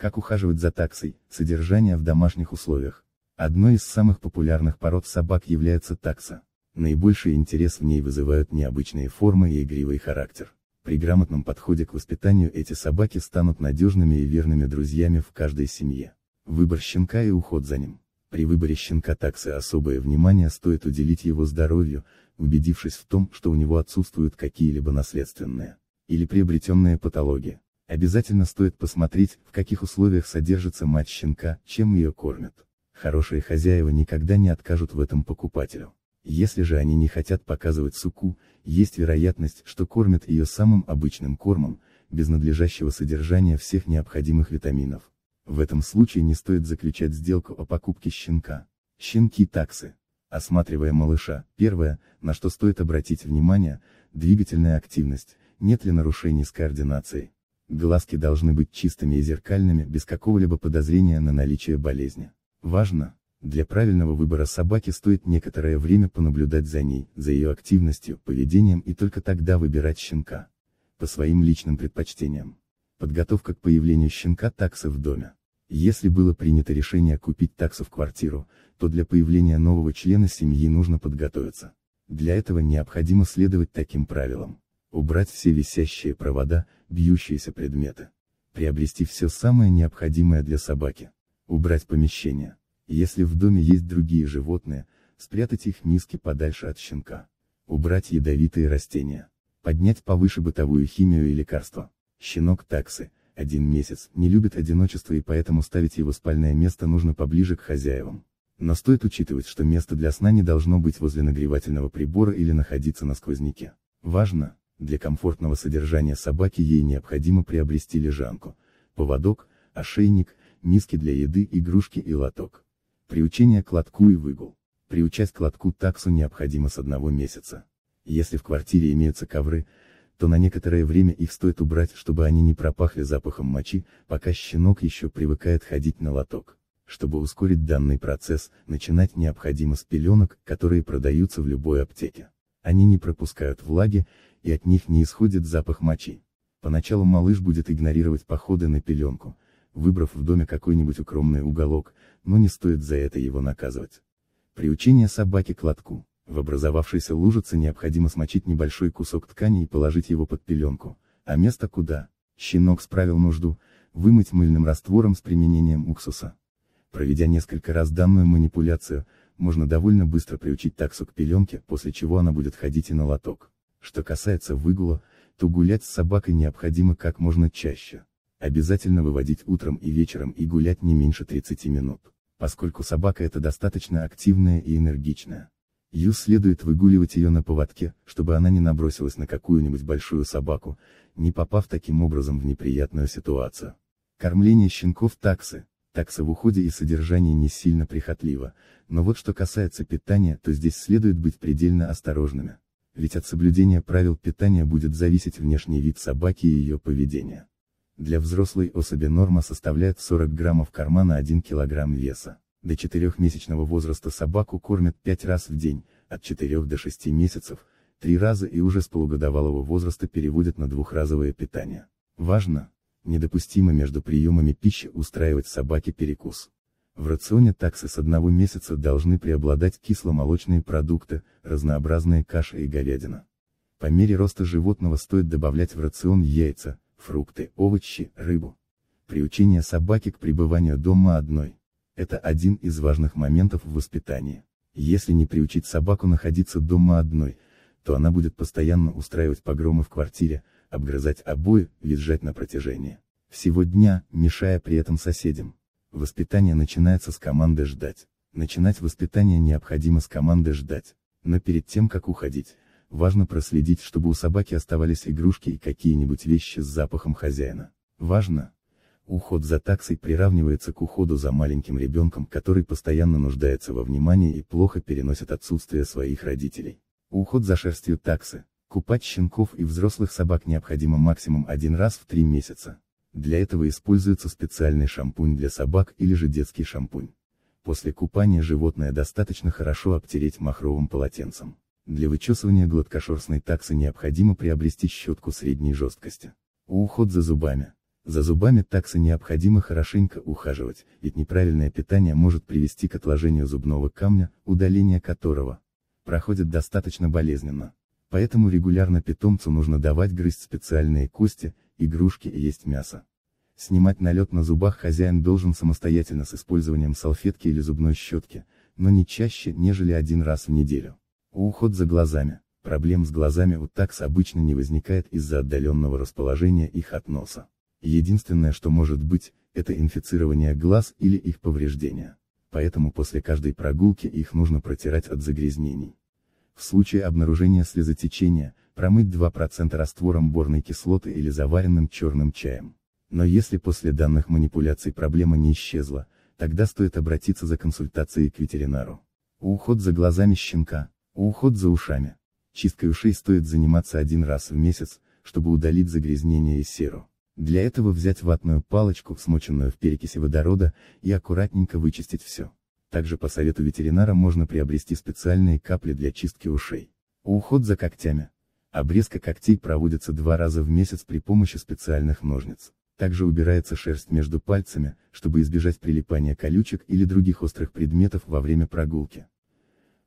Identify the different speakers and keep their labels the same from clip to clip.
Speaker 1: Как ухаживать за таксой, содержание в домашних условиях. Одной из самых популярных пород собак является такса. Наибольший интерес в ней вызывают необычные формы и игривый характер. При грамотном подходе к воспитанию эти собаки станут надежными и верными друзьями в каждой семье. Выбор щенка и уход за ним. При выборе щенка таксы особое внимание стоит уделить его здоровью, убедившись в том, что у него отсутствуют какие-либо наследственные или приобретенные патологии. Обязательно стоит посмотреть, в каких условиях содержится мать щенка, чем ее кормят. Хорошие хозяева никогда не откажут в этом покупателю. Если же они не хотят показывать суку, есть вероятность, что кормят ее самым обычным кормом, без надлежащего содержания всех необходимых витаминов. В этом случае не стоит заключать сделку о покупке щенка. Щенки таксы. Осматривая малыша, первое, на что стоит обратить внимание, двигательная активность, нет ли нарушений с координацией. Глазки должны быть чистыми и зеркальными, без какого-либо подозрения на наличие болезни. Важно, для правильного выбора собаки стоит некоторое время понаблюдать за ней, за ее активностью, поведением и только тогда выбирать щенка. По своим личным предпочтениям. Подготовка к появлению щенка таксы в доме. Если было принято решение купить таксу в квартиру, то для появления нового члена семьи нужно подготовиться. Для этого необходимо следовать таким правилам убрать все висящие провода, бьющиеся предметы, приобрести все самое необходимое для собаки, убрать помещение. Если в доме есть другие животные, спрятать их миски подальше от щенка, убрать ядовитые растения, поднять повыше бытовую химию и лекарства. Щенок таксы, один месяц, не любит одиночество и поэтому ставить его спальное место нужно поближе к хозяевам. Но стоит учитывать, что место для сна не должно быть возле нагревательного прибора или находиться на сквозняке. Важно, для комфортного содержания собаки ей необходимо приобрести лежанку, поводок, ошейник, миски для еды, игрушки и лоток. Приучение к лотку и выгул. Приучать к лотку таксу необходимо с одного месяца. Если в квартире имеются ковры, то на некоторое время их стоит убрать, чтобы они не пропахли запахом мочи, пока щенок еще привыкает ходить на лоток. Чтобы ускорить данный процесс, начинать необходимо с пеленок, которые продаются в любой аптеке. Они не пропускают влаги, и от них не исходит запах мочи. Поначалу малыш будет игнорировать походы на пеленку, выбрав в доме какой-нибудь укромный уголок, но не стоит за это его наказывать. Приучение собаки к лотку. В образовавшейся лужице необходимо смочить небольшой кусок ткани и положить его под пеленку, а место куда? Щенок справил нужду, вымыть мыльным раствором с применением уксуса. Проведя несколько раз данную манипуляцию, можно довольно быстро приучить таксу к пеленке, после чего она будет ходить и на лоток. Что касается выгула, то гулять с собакой необходимо как можно чаще. Обязательно выводить утром и вечером и гулять не меньше 30 минут, поскольку собака это достаточно активная и энергичная. Ее следует выгуливать ее на поводке, чтобы она не набросилась на какую-нибудь большую собаку, не попав таким образом в неприятную ситуацию. Кормление щенков таксы. Таксы в уходе и содержании не сильно прихотливо, но вот что касается питания, то здесь следует быть предельно осторожными ведь от соблюдения правил питания будет зависеть внешний вид собаки и ее поведение. Для взрослой особи норма составляет 40 граммов корма на 1 килограмм веса. До 4-месячного возраста собаку кормят 5 раз в день, от 4 до 6 месяцев, 3 раза и уже с полугодовалого возраста переводят на двухразовое питание. Важно, недопустимо между приемами пищи устраивать собаке перекус. В рационе таксы с одного месяца должны преобладать кисломолочные продукты, разнообразные каши и говядина. По мере роста животного стоит добавлять в рацион яйца, фрукты, овощи, рыбу. Приучение собаки к пребыванию дома одной. Это один из важных моментов в воспитании. Если не приучить собаку находиться дома одной, то она будет постоянно устраивать погромы в квартире, обгрызать обои, визжать на протяжении всего дня, мешая при этом соседям. Воспитание начинается с команды «ждать». Начинать воспитание необходимо с команды «ждать». Но перед тем как уходить, важно проследить, чтобы у собаки оставались игрушки и какие-нибудь вещи с запахом хозяина. Важно! Уход за таксой приравнивается к уходу за маленьким ребенком, который постоянно нуждается во внимании и плохо переносит отсутствие своих родителей. Уход за шерстью таксы. Купать щенков и взрослых собак необходимо максимум один раз в три месяца. Для этого используется специальный шампунь для собак или же детский шампунь. После купания животное достаточно хорошо обтереть махровым полотенцем. Для вычесывания гладкошерстной таксы необходимо приобрести щетку средней жесткости. Уход за зубами. За зубами таксы необходимо хорошенько ухаживать, ведь неправильное питание может привести к отложению зубного камня, удаление которого проходит достаточно болезненно. Поэтому регулярно питомцу нужно давать грызть специальные кости, игрушки и есть мясо. Снимать налет на зубах хозяин должен самостоятельно с использованием салфетки или зубной щетки, но не чаще, нежели один раз в неделю. Уход за глазами. Проблем с глазами у такс обычно не возникает из-за отдаленного расположения их от носа. Единственное, что может быть, это инфицирование глаз или их повреждения. Поэтому после каждой прогулки их нужно протирать от загрязнений. В случае обнаружения слезотечения, промыть 2% раствором борной кислоты или заваренным черным чаем. Но если после данных манипуляций проблема не исчезла, тогда стоит обратиться за консультацией к ветеринару. Уход за глазами щенка, уход за ушами. Чисткой ушей стоит заниматься один раз в месяц, чтобы удалить загрязнение и серу. Для этого взять ватную палочку, смоченную в перекиси водорода, и аккуратненько вычистить все. Также по совету ветеринара можно приобрести специальные капли для чистки ушей. Уход за когтями. Обрезка когтей проводится два раза в месяц при помощи специальных ножниц. Также убирается шерсть между пальцами, чтобы избежать прилипания колючек или других острых предметов во время прогулки.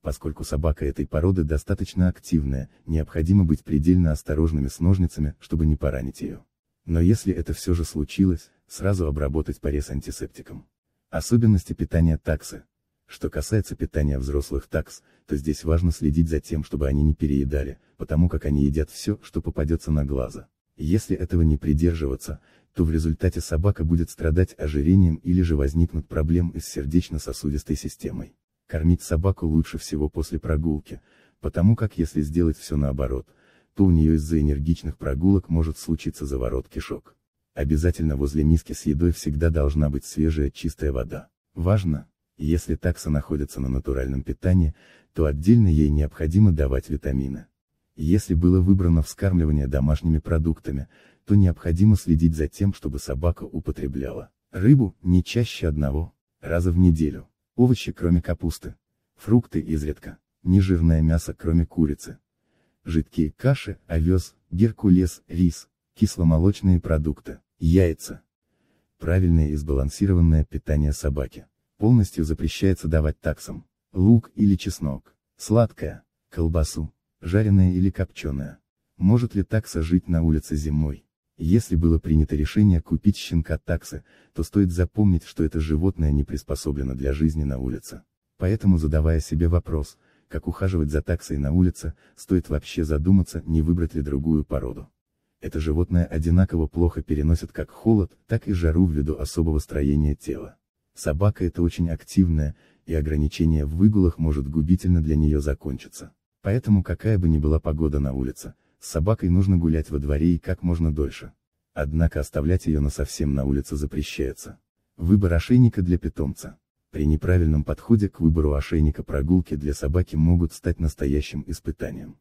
Speaker 1: Поскольку собака этой породы достаточно активная, необходимо быть предельно осторожными с ножницами, чтобы не поранить ее. Но если это все же случилось, сразу обработать порез антисептиком. Особенности питания таксы. Что касается питания взрослых такс, то здесь важно следить за тем, чтобы они не переедали, потому как они едят все, что попадется на глаза. Если этого не придерживаться, то в результате собака будет страдать ожирением или же возникнут проблемы с сердечно-сосудистой системой. Кормить собаку лучше всего после прогулки, потому как если сделать все наоборот, то у нее из-за энергичных прогулок может случиться заворот кишок. Обязательно возле миски с едой всегда должна быть свежая чистая вода. Важно, если такса находится на натуральном питании, то отдельно ей необходимо давать витамины. Если было выбрано вскармливание домашними продуктами, то необходимо следить за тем, чтобы собака употребляла рыбу не чаще одного раза в неделю, овощи кроме капусты, фрукты изредка, нежирное мясо кроме курицы, жидкие каши, овес, геркулес, рис, кисломолочные продукты, яйца. Правильное и сбалансированное питание собаки. Полностью запрещается давать таксам, лук или чеснок, сладкое, колбасу, жареное или копченое. Может ли такса жить на улице зимой? Если было принято решение купить щенка таксы, то стоит запомнить, что это животное не приспособлено для жизни на улице. Поэтому задавая себе вопрос, как ухаживать за таксой на улице, стоит вообще задуматься, не выбрать ли другую породу. Это животное одинаково плохо переносит как холод, так и жару ввиду особого строения тела. Собака это очень активная, и ограничение в выгулах может губительно для нее закончиться. Поэтому какая бы ни была погода на улице, с собакой нужно гулять во дворе и как можно дольше. Однако оставлять ее насовсем на улице запрещается. Выбор ошейника для питомца. При неправильном подходе к выбору ошейника прогулки для собаки могут стать настоящим испытанием.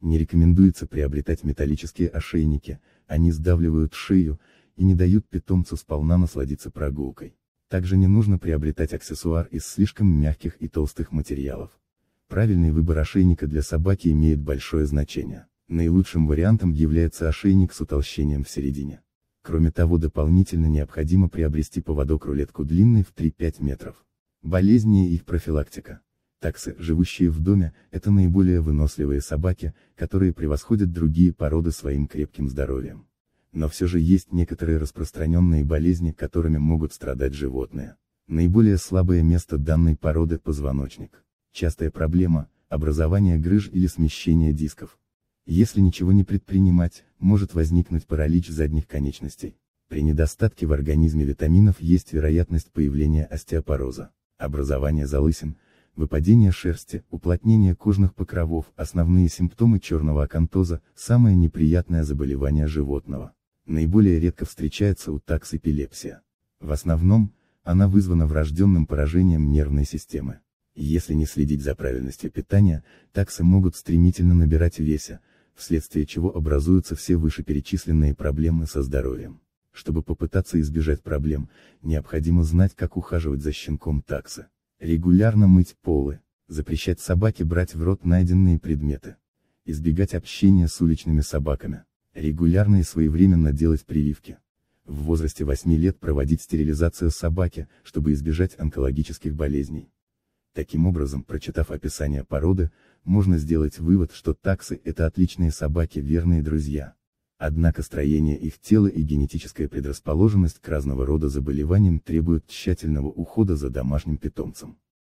Speaker 1: Не рекомендуется приобретать металлические ошейники, они сдавливают шею, и не дают питомцу сполна насладиться прогулкой. Также не нужно приобретать аксессуар из слишком мягких и толстых материалов. Правильный выбор ошейника для собаки имеет большое значение. Наилучшим вариантом является ошейник с утолщением в середине. Кроме того дополнительно необходимо приобрести поводок-рулетку длинной в 3-5 метров. Болезни и их профилактика. Таксы, живущие в доме, это наиболее выносливые собаки, которые превосходят другие породы своим крепким здоровьем. Но все же есть некоторые распространенные болезни, которыми могут страдать животные. Наиболее слабое место данной породы – позвоночник. Частая проблема – образование грыж или смещение дисков. Если ничего не предпринимать, может возникнуть паралич задних конечностей. При недостатке в организме витаминов есть вероятность появления остеопороза, образования залысин, выпадение шерсти, уплотнение кожных покровов, основные симптомы черного акантоза, самое неприятное заболевание животного. Наиболее редко встречается у такс эпилепсия. В основном, она вызвана врожденным поражением нервной системы. Если не следить за правильностью питания, таксы могут стремительно набирать веса, вследствие чего образуются все вышеперечисленные проблемы со здоровьем. Чтобы попытаться избежать проблем, необходимо знать, как ухаживать за щенком таксы. Регулярно мыть полы, запрещать собаке брать в рот найденные предметы. Избегать общения с уличными собаками. Регулярно и своевременно делать прививки. В возрасте 8 лет проводить стерилизацию собаки, чтобы избежать онкологических болезней. Таким образом, прочитав описание породы, можно сделать вывод, что таксы – это отличные собаки, верные друзья. Однако строение их тела и генетическая предрасположенность к разного рода заболеваниям требуют тщательного ухода за домашним питомцем.